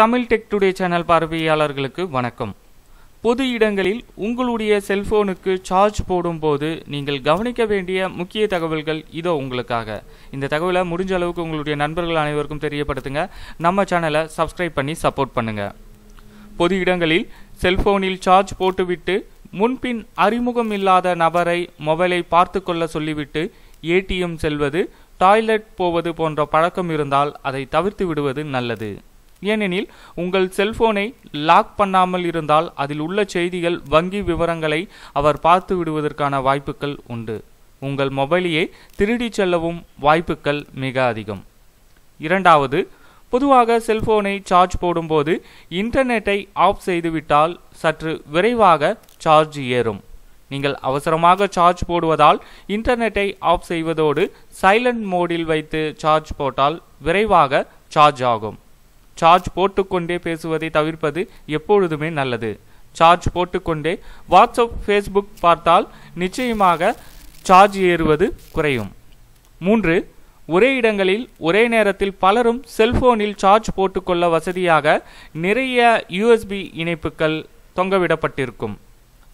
Tamil tech today channel பார்வையாளர்களுக்கு வணக்கம் பொது இடங்களில் உங்களுடைய செல்போனுக்கு சார்ஜ் போடும்போது நீங்கள் கவனிக்க வேண்டிய முக்கிய தகவல்கள் இதோ உங்களுக்காக இந்த தகவலை முடிஞ்ச அளவுக்கு உங்களுடைய நண்பர்கள் அனைவருக்கும் தெரியப்படுத்துங்க நம்ம சேனலை சப்ஸ்கிரைப் பண்ணி சப்போர்ட் பண்ணுங்கள் பொது இடங்களில் செல்போனில் சார்ஜ் போட்டுவிட்டு முன்பின் அறிமுகம் இல்லாத நபரை மொபைலை பார்த்து கொள்ள சொல்லிவிட்டு ஏடிஎம் செல்வது டாய்லெட் போவது போன்ற பழக்கம் இருந்தால் அதை தவிர்த்து விடுவது நல்லது ஏனெனில் உங்கள் செல்போனை லாக் பண்ணாமல் இருந்தால் அதில் உள்ள செய்திகள் வங்கி விவரங்களை அவர் பார்த்து விடுவதற்கான வாய்ப்புகள் உண்டு உங்கள் மொபைலையே திருடி செல்லவும் வாய்ப்புகள் மிக அதிகம் இரண்டாவது பொதுவாக செல்போனை சார்ஜ் போடும்போது இன்டர்நெட்டை ஆஃப் செய்துவிட்டால் சற்று விரைவாக சார்ஜ் ஏறும் நீங்கள் அவசரமாக சார்ஜ் போடுவதால் இன்டர்நெட்டை ஆஃப் செய்வதோடு சைலண்ட் மோடில் வைத்து சார்ஜ் போட்டால் விரைவாக சார்ஜ் ஆகும் சார்ஜ் போட்டுக்கொண்டே பேசுவதை தவிர்ப்பது எப்பொழுதுமே நல்லது சார்ஜ் போட்டுக்கொண்டே வாட்ஸ்அப் ஃபேஸ்புக் பார்த்தால் நிச்சயமாக சார்ஜ் ஏறுவது குறையும் மூன்று ஒரே இடங்களில் ஒரே நேரத்தில் பலரும் செல்போனில் சார்ஜ் போட்டுக்கொள்ள வசதியாக நிறைய யூஎஸ்பி இணைப்புகள் தொங்கவிடப்பட்டிருக்கும்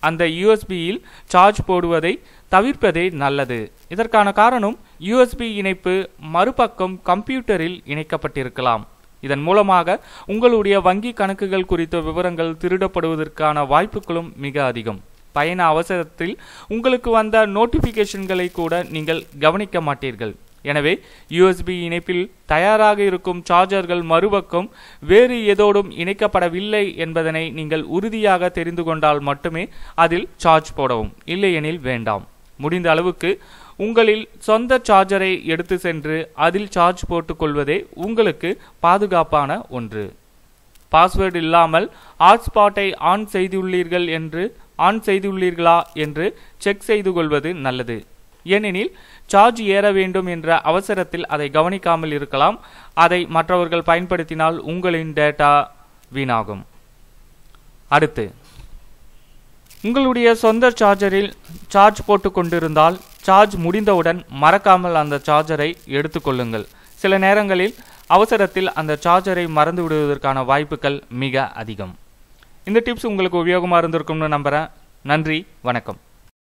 அந்த யூஎஸ்பியில் சார்ஜ் போடுவதை தவிர்ப்பதே நல்லது இதற்கான காரணம் யூஎஸ்பி இணைப்பு மறுபக்கம் கம்ப்யூட்டரில் இணைக்கப்பட்டிருக்கலாம் இதன் மூலமாக உங்களுடைய வங்கி கணக்குகள் குறித்த விவரங்கள் திருடப்படுவதற்கான வாய்ப்புகளும் மிக அதிகம் பயண அவசரத்தில் உங்களுக்கு வந்த நோட்டிஃபிகேஷன்களை கூட நீங்கள் கவனிக்க மாட்டீர்கள் எனவே யூஎஸ்பி இணைப்பில் தயாராக இருக்கும் சார்ஜர்கள் மறுபக்கம் வேறு ஏதோடும் இணைக்கப்படவில்லை என்பதனை நீங்கள் உறுதியாக தெரிந்து கொண்டால் மட்டுமே அதில் சார்ஜ் போடவும் இல்லையெனில் வேண்டாம் முடிந்த அளவுக்கு உங்களில் சொந்த சார்ஜரை எடுத்து சென்று அதில் சார்ஜ் போட்டுக்கொள்வதே உங்களுக்கு பாதுகாப்பான ஒன்று பாஸ்வேர்டு இல்லாமல் ஹாட்ஸ்பாட்டை ஆன் செய்துள்ளீர்கள் என்று ஆன் செய்துள்ளீர்களா என்று செக் செய்து கொள்வது நல்லது ஏனெனில் சார்ஜ் ஏற வேண்டும் என்ற அவசரத்தில் அதை கவனிக்காமல் இருக்கலாம் அதை மற்றவர்கள் பயன்படுத்தினால் உங்களின் டேட்டா வீணாகும் அடுத்து உங்களுடைய சொந்த சார்ஜரில் சார்ஜ் போட்டு கொண்டிருந்தால் சார்ஜ் முடிந்தவுடன் மறக்காமல் அந்த சார்ஜரை எடுத்துக்கொள்ளுங்கள் சில நேரங்களில் அவசரத்தில் அந்த சார்ஜரை மறந்து விடுவதற்கான வாய்ப்புகள் மிக அதிகம் இந்த டிப்ஸ் உங்களுக்கு உபயோகமாக இருந்திருக்கும்னு நம்புகிறேன் நன்றி வணக்கம்